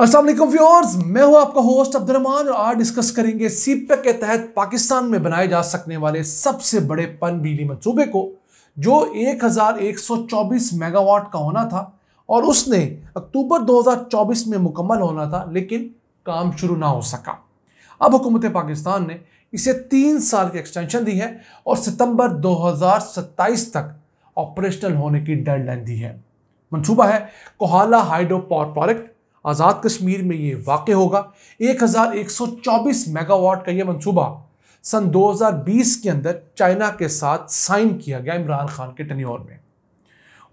Aslam viewers मैं हूं आपका होस्ट अब्दुलरमान और आज डिस्कस करेंगे सीपेक के तहत पाकिस्तान में बनाए जा सकने वाले सबसे बड़े बिजली मंसूबे को जो 1124 मेगावाट का होना था और उसने अक्टूबर 2024 में मुकम्मल होना था लेकिन काम शुरू ना हो सका अब हुकूमत पाकिस्तान ने इसे तीन साल की एक्सटेंशन दी है और सितंबर दो तक ऑपरेशनल होने की डेडलाइन दी है मनसूबा है Kohala hydro power project Azad Kashmir में ये वाक़ होगा 1124 मेगावाट का ये मंसूबा सन 2020 के अंदर चाइना के साथ साइन किया गया इमरान खान के टनियोर में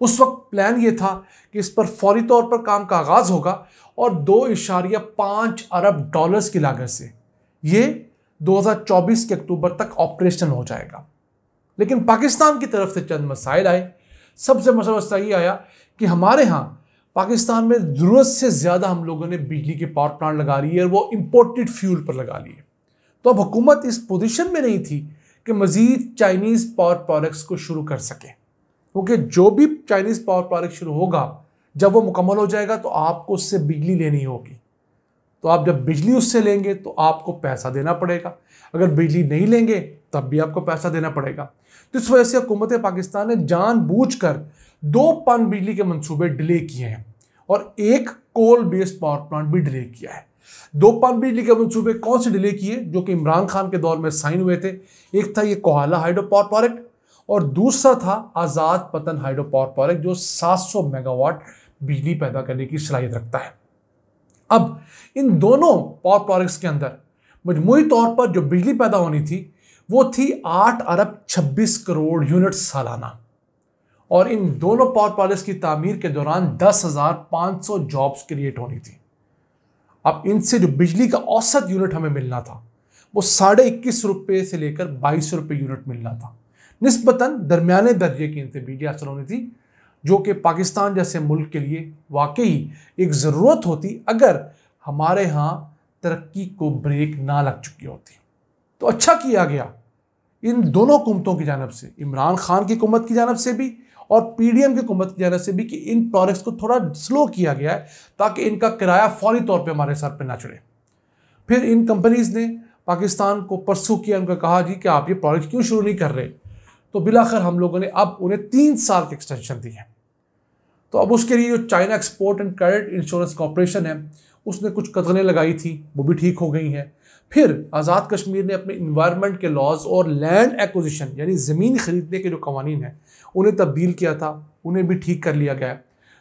उस वक्त प्लान ये था कि इस पर फौरी तौर पर काम का आगाज़ होगा और दो इशारिया पाँच अरब डॉलर्स की लागत से ये 2024 के अक्टूबर तक ऑपरेशन हो जाएगा लेकिन पाकिस्तान की तरफ से चंद मसाइल आए सबसे मसला ये आया कि हमारे यहाँ पाकिस्तान में ज़रूरत से ज़्यादा हम लोगों ने बिजली के पावर प्लांट लगा लिए और वो इम्पोर्टेड फ्यूल पर लगा लिए तो अब हुकूमत इस पोजीशन में नहीं थी कि मज़ीद चाइनीज़ पावर प्रोडक्ट्स को शुरू कर सके क्योंकि जो भी चाइनीज़ पावर प्रोडक्ट शुरू होगा जब वो मुकम्मल हो जाएगा तो आपको उससे बिजली लेनी होगी तो आप जब बिजली उससे लेंगे तो आपको पैसा देना पड़ेगा अगर बिजली नहीं लेंगे तब भी आपको पैसा देना पड़ेगा तो इस वजह से हुकूमत पाकिस्तान ने जानबूझकर दो पन बिजली के मंसूबे डिले किए हैं और एक कोल बेस्ड पावर प्लांट भी डिले किया है दो पनबिजली बिजली के मनसूबे कौन से डिले किए जो कि इमरान खान के दौर में साइन हुए थे एक था ये कोहाला हाइड्रो पावर प्रोजेक्ट और दूसरा था आज़ाद पतन हाइड्रो पावर प्रोजेक्ट जो 700 मेगावाट बिजली पैदा करने की सलाहियत रखता है अब इन दोनों पावर प्रोजेक्ट्स के अंदर मजमुई तौर पर जो बिजली पैदा होनी थी वो थी आठ अरब छब्बीस करोड़ यूनिट सालाना और इन दोनों पावर पैलेस की तामीर के दौरान 10,500 जॉब्स क्रिएट होनी थी अब इनसे जो बिजली का औसत यूनिट हमें मिलना था वो साढ़े इक्कीस रुपये से लेकर बाईस रुपये यूनिट मिलना था नस्बता दरमियाने दर्जे की इनसे बिजली हासिल होनी थी जो कि पाकिस्तान जैसे मुल्क के लिए वाकई एक ज़रूरत होती अगर हमारे यहाँ तरक्की को ब्रेक ना लग चुकी होती तो अच्छा किया गया इन दोनों कुमतों की जानब से इमरान खान की कुमत की जानब से भी और पीडीएम की कुमत की जानब से भी कि इन प्रोजेक्ट्स को थोड़ा स्लो किया गया है ताकि इनका किराया फौरी तौर पे हमारे सर पे ना चढ़े फिर इन कंपनीज़ ने पाकिस्तान को परसू किया उनका कहा जी कि आप ये प्रोजेक्ट क्यों शुरू नहीं कर रहे तो बिलाखिर हम लोगों ने अब उन्हें तीन साल की एक्सटेंशन दी है तो अब उसके लिए जो China Export and Credit Insurance Corporation है उसने कुछ कदरें लगाई थी वो भी ठीक हो गई हैं फिर आज़ाद कश्मीर ने अपने इन्वायरमेंट के लॉज और लैंड एक्विजिशन यानी ज़मीन खरीदने के जो कवानीन हैं उन्हें तब्दील किया था उन्हें भी ठीक कर लिया गया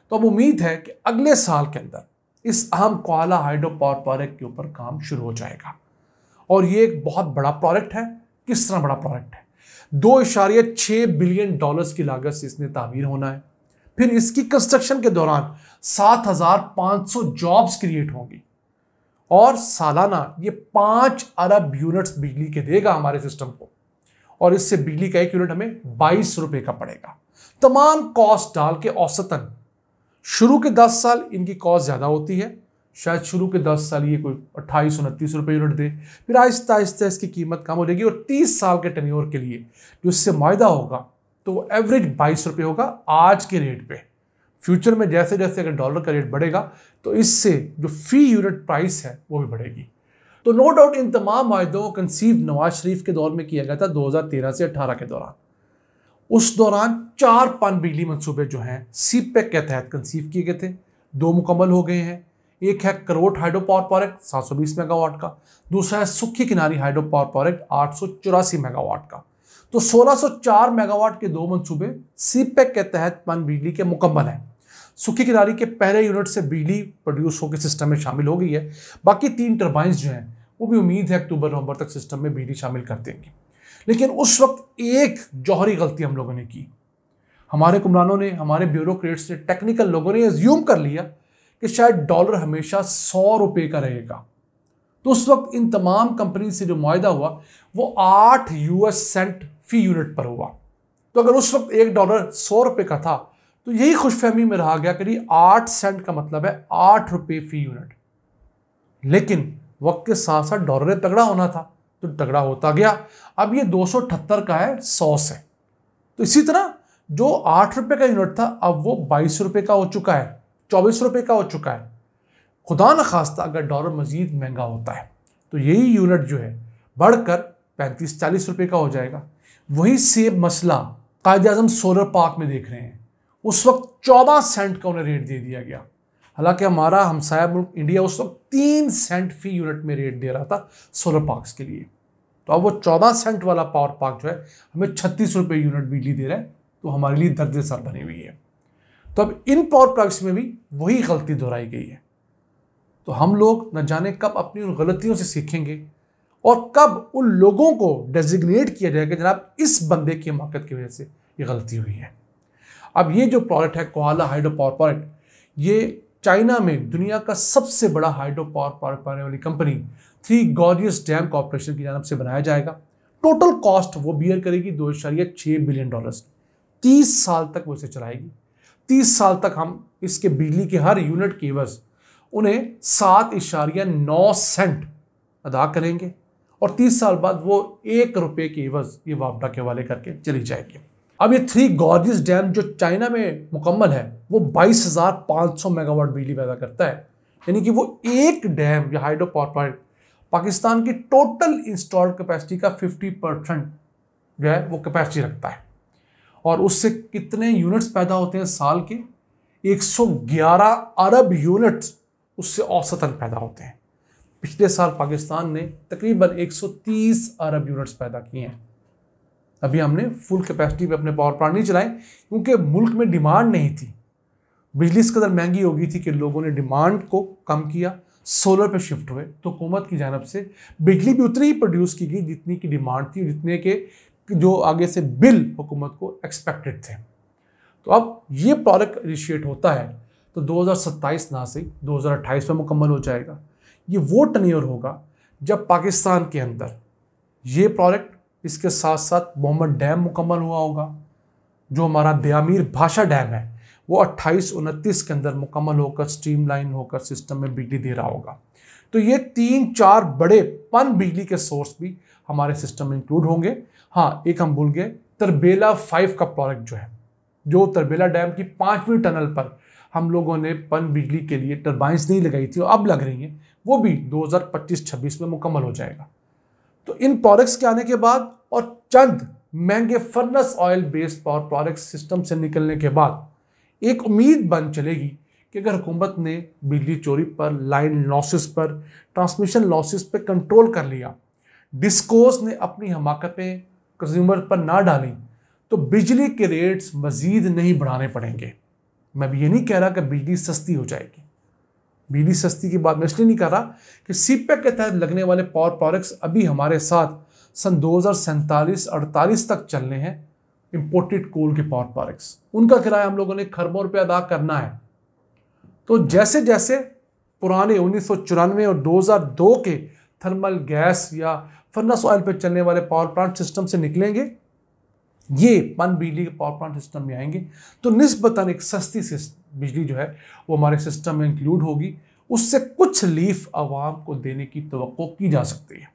तो अब उम्मीद है कि अगले साल के अंदर इस अहम कोला हाइड्रो पावर पार्क के ऊपर काम शुरू हो जाएगा और ये एक बहुत बड़ा प्रोजेक्ट है किस तरह बड़ा प्रोजेक्ट है दो इशारे छः बिलियन डॉलर्स की लागत से इसने तामीर होना है फिर इसकी कंस्ट्रक्शन के दौरान सात हजार पाँच सौ जॉब्स क्रिएट होंगी और सालाना ये पाँच अरब यूनिट्स बिजली के देगा हमारे सिस्टम को और इससे बिजली का एक यूनिट हमें बाईस रुपये का पड़ेगा तमाम कॉस्ट डाल के औसतन शुरू के दस साल इनकी कॉस्ट ज़्यादा होती है शायद शुरू के दस साल ये कोई अट्ठाईस उनतीस रुपये यूनिट दे फिर आहिस्ता आहिस्ता इसकी कीमत कम हो जाएगी और तीस साल के टनियोर के लिए जो इससे माहा होगा तो एवरेज बाईस रुपये होगा आज के रेट पे फ्यूचर में जैसे जैसे अगर डॉलर का रेट बढ़ेगा तो इससे जो फी यूनिट प्राइस है वो भी बढ़ेगी तो नो डाउट इन तमाम वायदों को कंसीव नवाज शरीफ के दौर में किया गया था 2013 से 18 के दौरान उस दौरान चार पन बिजली मनसूबे जो हैं सी पैक e के तहत कंसीव किए गए थे दो मुकम्मल हो गए हैं एक है करोट हाइड्रो पावर प्रोजेक्ट सात सौ बीस मेगावाट का दूसरा है सुखी किनारी हाइड्रो पावर प्रोजेक्ट आठ सौ चौरासी मेगावाट का तो सोलह सौ चार मेगावाट के दो मनसूबे सी पैक e के तहत पन बिजली के मुकम्मल हैं सूखी किनारी के पहले यूनिट से बिजली प्रोड्यूस होकर सिस्टम में शामिल हो गई है बाकी तीन टर्बाइंस जो हैं वो भी उम्मीद है अक्टूबर नवंबर तक सिस्टम में बिजली शामिल कर देंगे लेकिन उस वक्त एक जौहरी गलती हम लोगों ने की हमारे कुमरानों ने हमारे ब्यूरोक्रेट्स ने टेक्निकल लोगों ने एज्यूम कर लिया कि शायद डॉलर हमेशा सौ रुपये का रहेगा तो उस वक्त इन तमाम कंपनी से जो मुहिदा हुआ वो आठ यूएस सेंट फी यूनिट पर हुआ तो अगर उस वक्त एक डॉलर सौ रुपये का था तो यही खुशफहमी में रहा गया करीब आठ सेंट का मतलब है आठ रुपये फी यूनिट लेकिन वक्त के साथ साथ डॉलर तगड़ा होना था तो तगड़ा होता गया अब ये दो का है सौ से तो इसी तरह जो आठ रुपये का यूनिट था अब वो बाईस रुपये का हो चुका है चौबीस रुपये का हो चुका है खुदा न खास्ता अगर डॉलर मजीद महंगा होता है तो यही यूनिट जो है बढ़कर पैंतीस चालीस रुपये का हो जाएगा वही सेब मसला कायद अजम सोलर पार्क में देख रहे हैं उस वक्त चौदह सेंट का उन्हें रेट दे दिया गया हालांकि हमारा हमसाया मुल्क इंडिया उस वक्त तीन सेंट फी यूनिट में रेट दे रहा था सोलर पार्क्स के लिए तो अब वो चौदह सेंट वाला पावर पार्क जो है हमें छत्तीस रुपये यूनिट बिजली दे रहा है तो हमारे लिए दर्द सर बनी हुई है तो अब इन पावर पार्क्स में भी वही गलती दोहराई गई है तो हम लोग न जाने कब अपनी उन गलतियों से सीखेंगे और कब उन लोगों को डेजिग्नेट किया जाएगा जनाब इस बंदे की हिमाकत की वजह से ये गलती हुई है अब ये जो प्रोजेक्ट है कोहाला हाइड्रो पावर प्रोजेक्ट ये चाइना में दुनिया का सबसे बड़ा हाइड्रो पावर प्रोजेक्ट बनाने वाली company Three Gorges Dam Corporation की जानब से बनाया जाएगा टोटल कॉस्ट वो बियर करेगी दो इशारिया छः बिलियन डॉलर्स तीस साल तक वो इसे चलाएगी तीस साल तक हम इसके बिजली के हर यूनिट की उन्हें सात इशारिया नौ सेंट अदा करेंगे और तीस साल बाद वो एक रुपये की ये वापडा के हवाले करके चली जाएगी अब ये थ्री गॉर्जिस डैम जो चाइना में मुकम्मल है वो 22,500 मेगावाट बिजली पैदा करता है यानी कि वो एक डैम या हाइड्रो पावर प्लांट पाकिस्तान की टोटल इंस्टॉल्ड कैपेसिटी का 50 परसेंट जो है वो कैपेसिटी रखता है और उससे कितने यूनिट्स पैदा होते हैं साल के 111 अरब यूनिट्स उससे औसतन पैदा होते हैं पिछले साल पाकिस्तान ने तकरीबन 130 अरब यूनिट्स पैदा किए हैं अभी हमने फुल कैपेसिटी पे अपने पावर प्लांट नहीं चलाए क्योंकि मुल्क में डिमांड नहीं थी बिजली इस कदर महंगी हो गई थी कि लोगों ने डिमांड को कम किया सोलर पे शिफ्ट हुए तो हुकूमत की जानब से बिजली भी उतनी ही प्रोड्यूस की गई जितनी की डिमांड थी जितने के जो आगे से बिल हुकूमत को एक्सपेक्टेड थे तो अब ये प्रोडक्ट इनिशिएट होता है तो 2027 ना से 2028 में मुकम्मल हो जाएगा ये वो टनियर होगा जब पाकिस्तान के अंदर ये प्रोडक्ट इसके साथ साथ मोहम्मद डैम मुकम्मल हुआ होगा जो हमारा ब्यामीर भाषा डैम है वो अट्ठाईस उनतीस के अंदर मुकम्मल होकर स्ट्रीम लाइन होकर सिस्टम में बिजली दे रहा होगा तो ये तीन चार बड़े पन बिजली के सोर्स भी हमारे सिस्टम में इंक्लूड होंगे हाँ एक हम भूल गए तरबेला फाइव का प्रोजेक्ट जो है जो तरबेला डैम की पाँचवीं टनल पर हम लोगों ने पन बिजली के लिए टर्बाइंस नहीं लगाई थी और अब लग रही हैं वो भी 2025-26 में मुकम्मल हो जाएगा तो इन प्रोडक्ट्स के आने के बाद और चंद महंगे furnace oil based power product system से निकलने के बाद एक उम्मीद बन चलेगी कि अगर हुकूमत ने बिजली चोरी पर लाइन लॉसेस पर ट्रांसमिशन लॉसेस पर कंट्रोल कर लिया डिस्कोस ने अपनी हमाकतें कंज्यूमर पर ना डाली तो बिजली के रेट्स मज़ीद नहीं बढ़ाने पड़ेंगे मैं भी ये नहीं कह रहा कि बिजली सस्ती हो जाएगी बिजली सस्ती की बात मैं इसलिए नहीं कर रहा कि सी e के तहत लगने वाले पावर प्रोडक्ट्स अभी हमारे साथ सन दो हज़ार अड़तालीस तक चलने हैं इम्पोर्टेड कोल के पावर प्रोडक्ट्स उनका किराया हम लोगों ने खरबों रुपये अदा करना है तो जैसे जैसे पुराने उन्नीस और 2002 के थर्मल गैस या फर्नस ऑयल पर चलने वाले पावर प्लांट सिस्टम से निकलेंगे ये पन बिजली के पावर प्लांट सिस्टम में आएंगे तो नस्बता एक सस्ती बिजली जो है वो हमारे सिस्टम में इंक्लूड होगी उससे कुछ लीफ आवाम को देने की तो की जा सकती है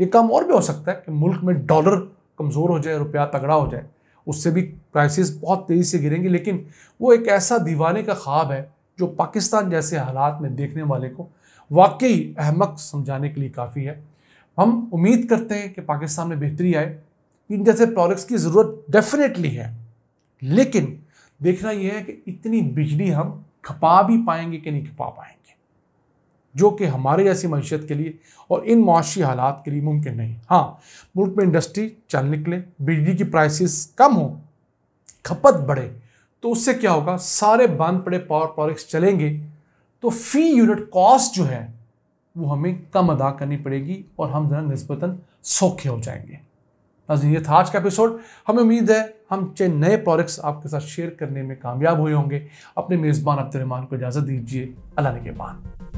ये काम और भी हो सकता है कि मुल्क में डॉलर कमज़ोर हो जाए रुपया तगड़ा हो जाए उससे भी प्राइसेस बहुत तेज़ी से गिरेंगे लेकिन वो एक ऐसा दीवाने का ख्वाब है जो पाकिस्तान जैसे हालात में देखने वाले को वाकई अहमक समझाने के लिए काफ़ी है हम उम्मीद करते हैं कि पाकिस्तान में बेहतरी आए इन जैसे प्रोडक्ट्स की ज़रूरत डेफिनेटली है लेकिन देखना यह है कि इतनी बिजली हम खपा भी पाएंगे कि नहीं खपा पाएंगे जो कि हमारे जैसी मीशत के लिए और इन मुशी हालात के लिए मुमकिन नहीं हाँ मुल्क में इंडस्ट्री चल निकले बिजली की प्राइसेस कम हो खपत बढ़े तो उससे क्या होगा सारे बंद पड़े पावर प्रोडक्ट्स चलेंगे तो फ़ी यूनिट कॉस्ट जो है वो हमें कम अदा करनी पड़ेगी और हम ज़रा नस्बता सौखे हो जाएंगे नाजी ये था आज का एपिसोड हमें उम्मीद है हम चे नए प्रोडक्ट्स आपके साथ शेयर करने में कामयाब हुए होंगे अपने मेज़बान अब्दुलरहमान को इजाज़त दीजिए अल्लाह के बान